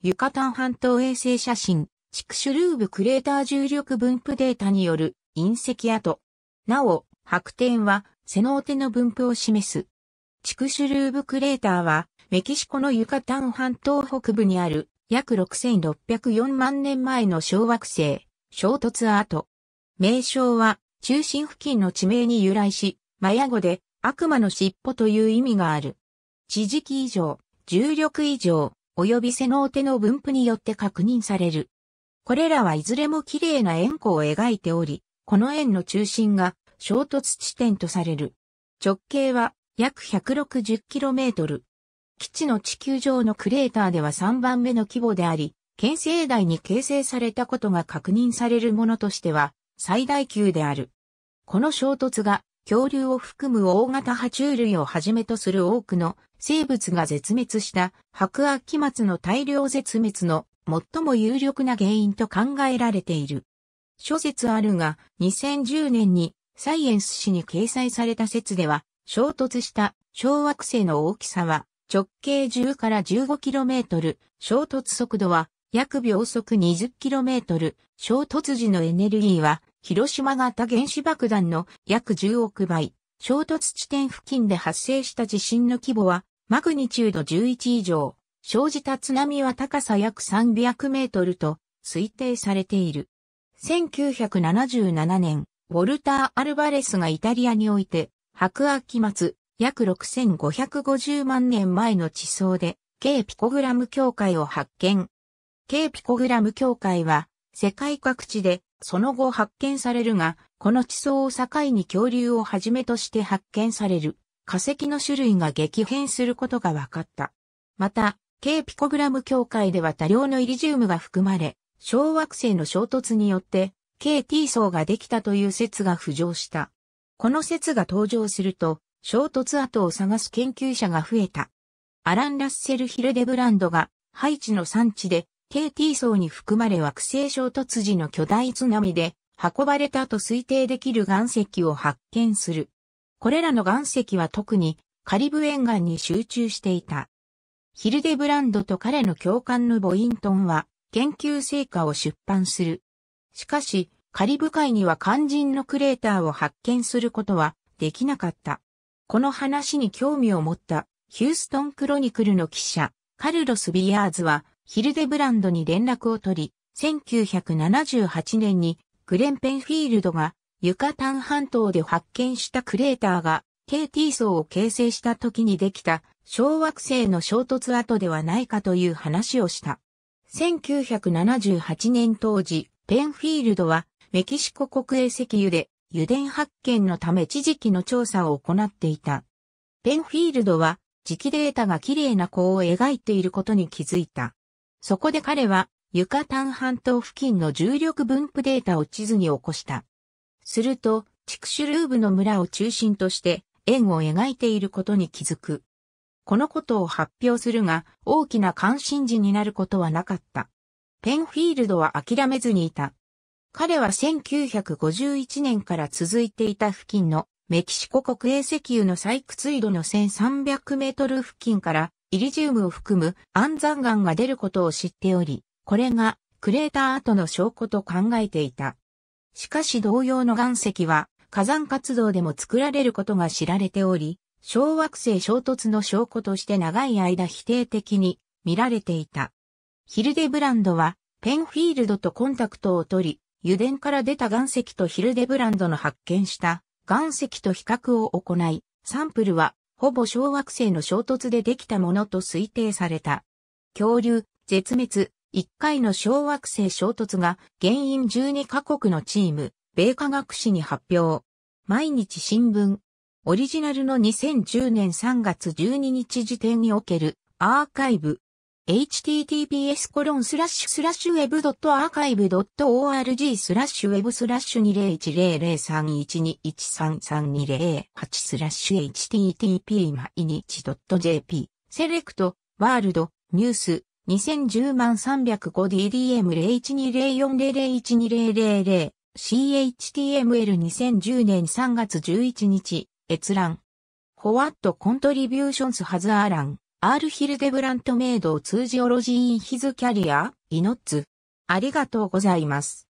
ユカタン半島衛星写真、チクシュルーブクレーター重力分布データによる隕石跡。なお、白点は、セノーテの分布を示す。チクシュルーブクレーターは、メキシコのユカタン半島北部にある、約6604万年前の小惑星、衝突跡。名称は、中心付近の地名に由来し、マヤ語で、悪魔の尻尾という意味がある。地磁気以上、重力以上、及び背の手の分布によって確認される。これらはいずれも綺麗な円弧を描いており、この円の中心が衝突地点とされる。直径は約 160km。基地の地球上のクレーターでは3番目の規模であり、県西大に形成されたことが確認されるものとしては最大級である。この衝突が恐竜を含む大型爬虫類をはじめとする多くの生物が絶滅した白亜紀末の大量絶滅の最も有力な原因と考えられている。諸説あるが、2010年にサイエンス誌に掲載された説では、衝突した小惑星の大きさは直径10から 15km、衝突速度は約秒速 20km、衝突時のエネルギーは広島型原子爆弾の約10億倍、衝突地点付近で発生した地震の規模は、マグニチュード11以上、生じた津波は高さ約300メートルと推定されている。1977年、ウォルター・アルバレスがイタリアにおいて、白亜紀末、約6550万年前の地層で、K ピコグラム境界を発見。K ピコグラム境界は、世界各地でその後発見されるが、この地層を境に恐竜をはじめとして発見される化石の種類が激変することが分かった。また、K ピコグラム協会では多量のイリジウムが含まれ、小惑星の衝突によって、KT 層ができたという説が浮上した。この説が登場すると、衝突跡を探す研究者が増えた。アラン・ラッセル・ヒルデブランドが、ハイチの産地で KT 層に含まれ惑星衝突時の巨大津波で運ばれたと推定できる岩石を発見する。これらの岩石は特にカリブ沿岸に集中していた。ヒルデブランドと彼の共感のボイントンは研究成果を出版する。しかし、カリブ海には肝心のクレーターを発見することはできなかった。この話に興味を持ったヒューストンクロニクルの記者、カルロス・ビアーズはヒルデブランドに連絡を取り、1978年にグレンペンフィールドがユカタン半島で発見したクレーターが KT 層を形成した時にできた小惑星の衝突跡ではないかという話をした。1978年当時、ペンフィールドはメキシコ国営石油で油田発見のため地磁気の調査を行っていた。ペンフィールドは磁気データが綺麗な弧を描いていることに気づいた。そこで彼は、ユカタン半島付近の重力分布データを地図に起こした。すると、チクシュルーブの村を中心として円を描いていることに気づく。このことを発表するが、大きな関心事になることはなかった。ペンフィールドは諦めずにいた。彼は1951年から続いていた付近のメキシコ国営石油の採掘井戸の1300メートル付近からイリジウムを含む安山岩が出ることを知っており、これがクレーター跡の証拠と考えていた。しかし同様の岩石は火山活動でも作られることが知られており、小惑星衝突の証拠として長い間否定的に見られていた。ヒルデブランドはペンフィールドとコンタクトを取り、油田から出た岩石とヒルデブランドの発見した岩石と比較を行い、サンプルはほぼ小惑星の衝突でできたものと推定された。恐竜、絶滅、1回の小惑星衝突が原因12カ国のチーム、米科学誌に発表。毎日新聞。オリジナルの2010年3月12日時点におけるアーカイブ https コロンスラッシュスラッシュウェブドットアーカイブドット org スラッシュウェブスラッシュ20100312133208スラッシュ http 毎日ドット jp セレクトワールドニュース 2010-305DDM012040012000 CHTML2010 年3月11日閲覧 What Contributions has a r a n アール・ヒルデブラント・メイドを通じオロジーン・ヒズ・キャリア、イノッツ。ありがとうございます。